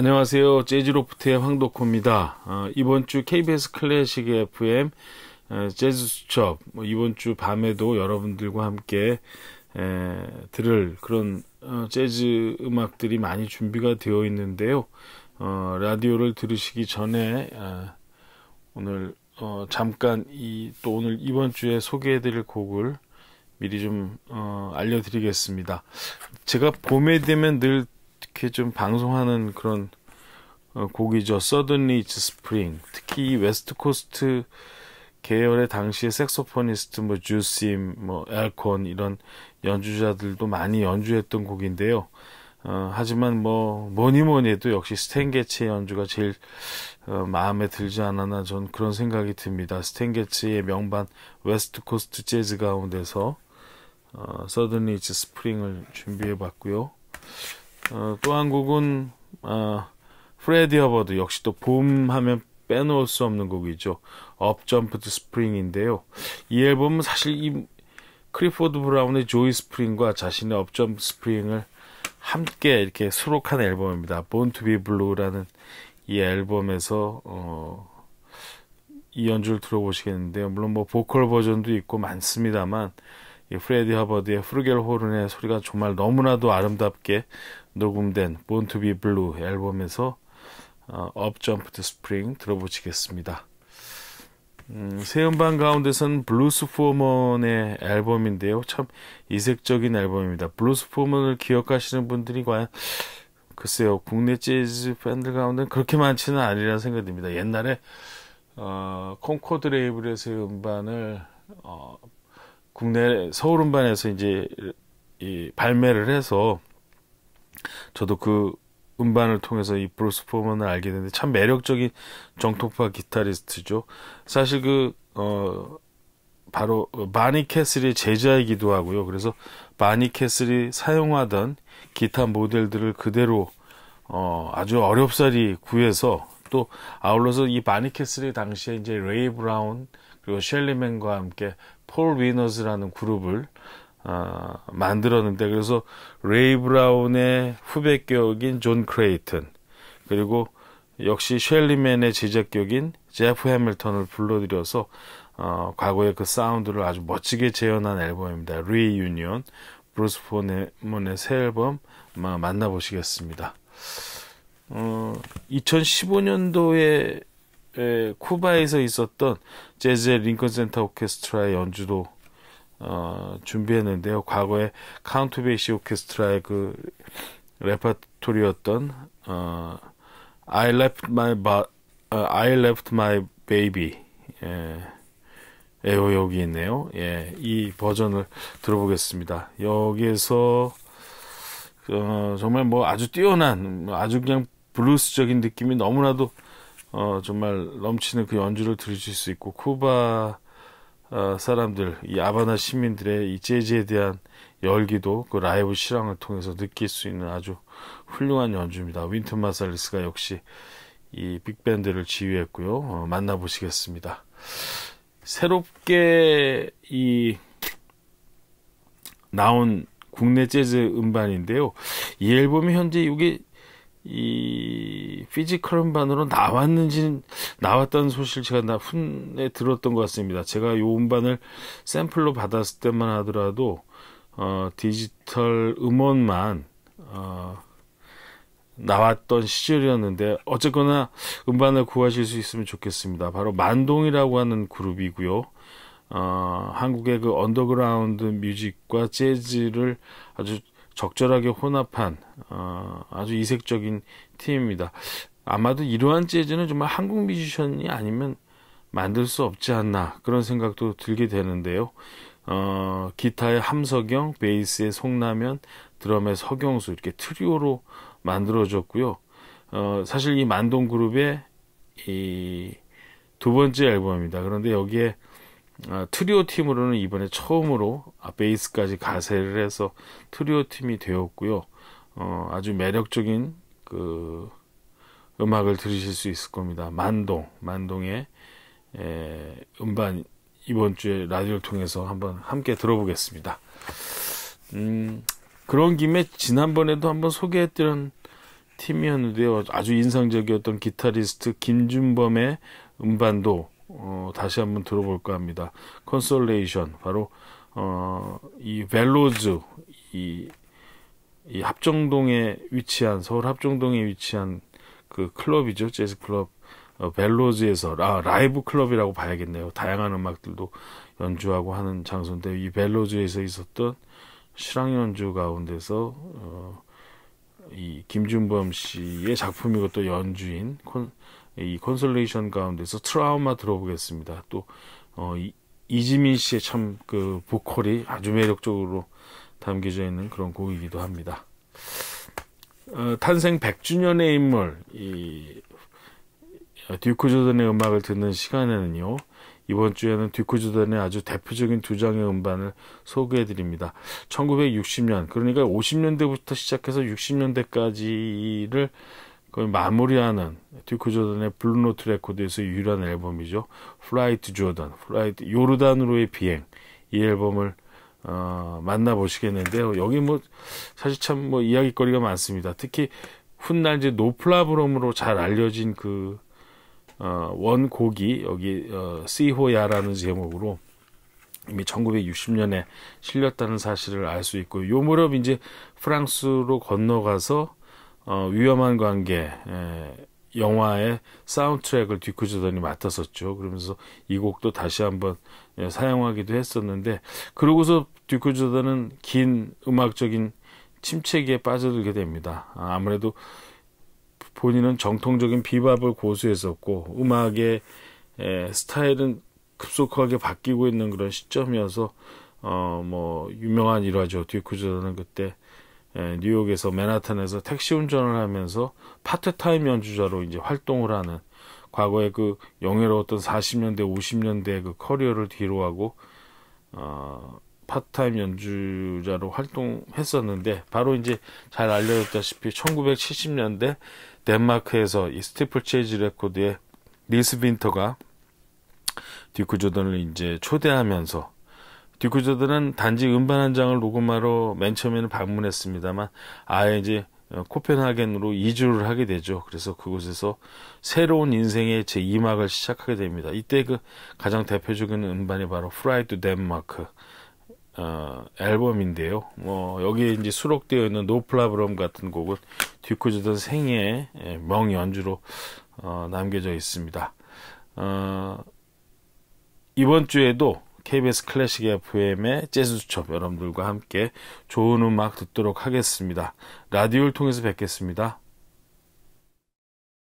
안녕하세요. 재즈로프트의 황도코입니다 어, 이번 주 KBS 클래식 FM 어, 재즈 수첩 뭐 이번 주 밤에도 여러분들과 함께 에, 들을 그런 어, 재즈 음악들이 많이 준비가 되어 있는데요. 어, 라디오를 들으시기 전에 어, 오늘 어, 잠깐 이또 오늘 이번 주에 소개해드릴 곡을 미리 좀 알려드리겠습니다. 제가 봄에 되면 늘 이렇게 좀 방송하는 그런 어, 곡이죠. Suddenly It's Spring. 특히 웨스트 코스트 계열의 당시의 색소포니스트 뭐 주심, 뭐 엘콘 이런 연주자들도 많이 연주했던 곡인데요. 어, 하지만 뭐 뭐니 뭐니 해도 역시 스탠게츠의 연주가 제일 어, 마음에 들지 않았나 전 그런 생각이 듭니다. 스탠게츠의 명반 웨스트 코스트 재즈 가운데서 어, 서든리츠 스프링을 준비해 봤고요. 어, 또한 곡은 어, 프레디 허버드 역시 또 봄 하면 빼놓을 수 없는 곡이죠. 업점프트 스프링인데요. 이 앨범은 사실 이 크리포드 브라운의 조이 스프링과 자신의 업점프 스프링을 함께 이렇게 수록한 앨범입니다. 본투비 블루라는이 앨범에서 어, 이 연주를 들어보시겠는데요. 물론 뭐 보컬 버전도 있고 많습니다만 이 프레디 허버드의 프르겔 호른의 소리가 정말 너무나도 아름답게 녹음된 Born to be Blue 앨범에서 어, Up Jump to Spring 들어보시겠습니다. 음, 새 음반 가운데선 블루스 포먼의 앨범인데요. 참 이색적인 앨범입니다. 블루스 포먼을 기억하시는 분들이 과연 글쎄요 국내 재즈 팬들 가운데는 그렇게 많지는 아니라는 생각이 듭니다. 옛날에 어, 콩코드 레이블에서 음반을 어, 국내 서울 음반에서 이제 발매를 해서 저도 그 음반을 통해서 이 브루스 포먼을 알게 되는데 참 매력적인 정통파 기타리스트죠. 사실 그 어 바로 마니 캐슬의 제자이기도 하고요. 그래서 마니 캐슬이 사용하던 기타 모델들을 그대로 어 아주 어렵사리 구해서 또 아울러서 이마니 캐슬이 당시에 이제 레이 브라운 그리고 셸리맨과 함께 폴위너스라는 그룹을 아, 만들었는데 그래서 레이 브라운의 후배 격인 존 크레이튼 그리고 역시 쉘리맨의 제작격인 제프 해밀턴을 불러들여서 어, 과거의 그 사운드를 아주 멋지게 재현한 앨범입니다. 리유니온 브루스 포네몬의 새 앨범 만나보시겠습니다. 어, 2015년도에 에, 쿠바에서 있었던 재즈 의 링컨 센터 오케스트라의 연주도 어, 준비했는데요. 과거에 카운트 베이시 오케스트라의 그 레퍼토리였던 어, I left my ba, 어, I left my baby 예. 에요 여기 있네요. 예, 이 버전을 들어보겠습니다. 여기에서 어, 정말 뭐 아주 뛰어난 뭐 아주 그냥 블루스적인 느낌이 너무나도 어, 정말 넘치는 그 연주를 들으실 수 있고 쿠바 어, 사람들, 이 아바나 시민들의 이 재즈에 대한 열기도 그 라이브 실황을 통해서 느낄 수 있는 아주 훌륭한 연주입니다. 윈튼 마살리스가 역시 이 빅밴드를 지휘했고요. 어, 만나보시겠습니다. 새롭게 이 나온 국내 재즈 음반인데요. 이 앨범이 현재 이게 이 피지컬 음반으로 나왔는지는 나왔던 소식을 제가 나훈에 들었던 것 같습니다. 제가 이 음반을 샘플로 받았을 때만 하더라도 어, 디지털 음원만 어, 나왔던 시절이었는데 어쨌거나 음반을 구하실 수 있으면 좋겠습니다. 바로 만동이라고 하는 그룹이고요. 어, 한국의 그 언더그라운드 뮤직과 재즈를 아주 적절하게 혼합한 어, 아주 이색적인 팀입니다. 아마도 이러한 재즈는 정말 한국 뮤지션이 아니면 만들 수 없지 않나 그런 생각도 들게 되는데요. 어, 기타의 함석영, 베이스의 송라면, 드럼의 서경수 이렇게 트리오로 만들어졌고요. 어, 사실 이 만동 그룹의 이 두 번째 앨범입니다. 그런데 여기에 아, 트리오 팀으로는 이번에 처음으로 아, 베이스까지 가세를 해서 트리오 팀이 되었고요. 어, 아주 매력적인 그 음악을 들으실 수 있을 겁니다. 만동, 만동의 에, 음반 이번 주에 라디오를 통해서 한번 함께 들어보겠습니다. 음, 그런 김에 지난번에도 한번 소개했던 팀이었는데요. 아주 인상적이었던 기타리스트 김준범의 음반도 어, 다시 한번 들어볼까 합니다. 컨솔레이션 바로 어, 이 벨로즈 이, 이 합정동에 위치한 서울 합정동에 위치한 그 클럽이죠. 재즈 클럽 어, 벨로즈에서 아, 라이브 클럽이라고 봐야겠네요. 다양한 음악들도 연주하고 하는 장소인데 이 벨로즈에서 있었던 실황 연주 가운데서 어, 이 김준범 씨의 작품이고 또 연주인 콘, 이 콘솔레이션 가운데서 트라우마 들어보겠습니다. 또 어, 이, 지민 씨의 참 그 보컬이 아주 매력적으로 담겨져 있는 그런 곡이기도 합니다. 어, 탄생 100주년의 인물 이 어, 듀크 조던의 음악을 듣는 시간에는요. 이번 주에는 듀크 조던의 아주 대표적인 두 장의 음반을 소개해 드립니다. 1960년, 그러니까 50년대부터 시작해서 60년대까지를 거의 마무리하는 듀크 조던의 블루노트 레코드에서 유일한 앨범이죠. 플라이트 조던, 플라이트 요르단으로의 비행. 이 앨범을 어, 만나보시겠는데요. 여기 뭐 사실 참 뭐 이야기거리가 많습니다. 특히 훗날 이제 노플라브롬으로 잘 알려진 그 어, 원곡이 여기 어, 시호야라는 제목으로 이미 1960년에 실렸다는 사실을 알 수 있고 요 무렵 이제 프랑스로 건너가서 어, 위험한 관계 에, 영화의 사운드트랙을 디쿠지던이 맡았었죠. 그러면서 이 곡도 다시 한번 예, 사용하기도 했었는데 그러고서 디쿠지던은 긴 음악적인 침체기에 빠져들게 됩니다. 아, 아무래도 본인은 정통적인 비밥을 고수했었고 음악의 예, 스타일은 급속하게 바뀌고 있는 그런 시점이어서 어 뭐 유명한 일화죠. 쿠크저는 그때 예, 뉴욕에서 맨하탄에서 택시 운전을 하면서 파트타임 연주자로 이제 활동을 하는 과거에 그 영예로웠던 40년대 50년대 그 커리어를 뒤로하고 어, 파트타임 연주자로 활동했었는데 바로 이제 잘 알려졌다시피 1970년대 덴마크에서 이 스티플 체이지 레코드의 리스 빈터가 디크 조던을 이제 초대하면서 뒷쿠저들은 단지 음반 한 장을 녹음하러 맨 처음에는 방문했습니다만 아예 이제 코펜하겐으로 이주를 하게 되죠. 그래서 그곳에서 새로운 인생의 제2막을 시작하게 됩니다. 이때 그 가장 대표적인 음반이 바로 프라이 투 덴마크 어, 앨범인데요. 뭐 여기에 이제 수록되어 있는 노플라브럼 같은 곡은 듀크즈던 생애 예, 명연주로 어, 남겨져 있습니다. 어, 이번 주에도 KBS 클래식 FM의 재즈수첩 여러분들과 함께 좋은 음악 듣도록 하겠습니다. 라디오를 통해서 뵙겠습니다.